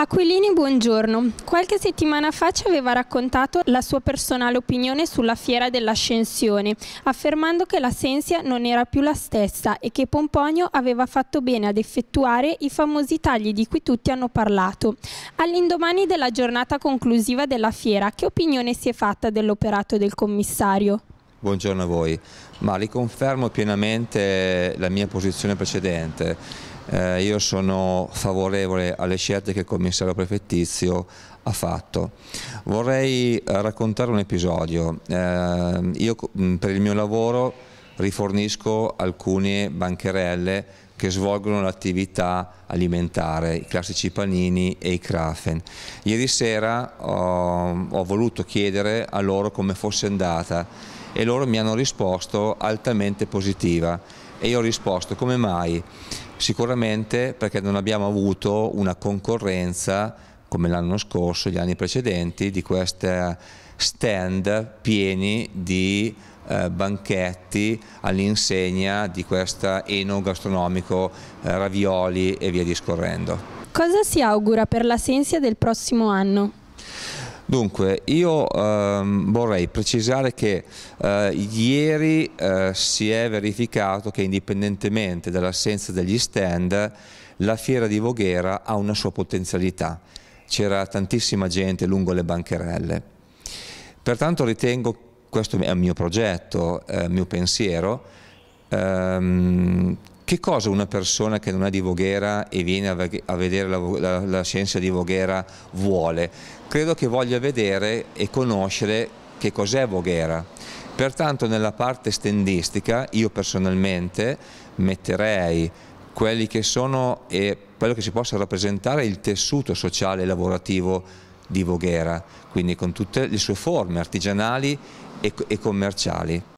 Aquilini, buongiorno. Qualche settimana fa ci aveva raccontato la sua personale opinione sulla fiera dell'ascensione, affermando che la Sensia non era più la stessa e che Pomponio aveva fatto bene ad effettuare i famosi tagli di cui tutti hanno parlato. All'indomani della giornata conclusiva della fiera, che opinione si è fatta dell'operato del commissario? Buongiorno a voi, ma riconfermo pienamente la mia posizione precedente. Eh, io sono favorevole alle scelte che il commissario prefettizio ha fatto. Vorrei eh, raccontare un episodio. Eh, io per il mio lavoro rifornisco alcune bancherelle che svolgono l'attività alimentare, i classici panini e i crafen. Ieri sera ho, ho voluto chiedere a loro come fosse andata e loro mi hanno risposto altamente positiva e io ho risposto come mai? Sicuramente perché non abbiamo avuto una concorrenza come l'anno scorso, gli anni precedenti, di questi stand pieni di eh, banchetti all'insegna di questo enogastronomico eh, ravioli e via discorrendo. Cosa si augura per la del prossimo anno? Dunque, io ehm, vorrei precisare che eh, ieri eh, si è verificato che indipendentemente dall'assenza degli stand, la fiera di Voghera ha una sua potenzialità. C'era tantissima gente lungo le bancherelle. Pertanto ritengo, questo è il mio progetto, il eh, mio pensiero, ehm, che cosa una persona che non è di Voghera e viene a, vedere la, la, la scienza di Voghera vuole? Credo che voglia vedere e conoscere che cos'è Voghera. Pertanto nella parte stendistica io personalmente metterei quelli che sono e quello che si possa rappresentare il tessuto sociale e lavorativo di Voghera, quindi con tutte le sue forme artigianali e, e commerciali.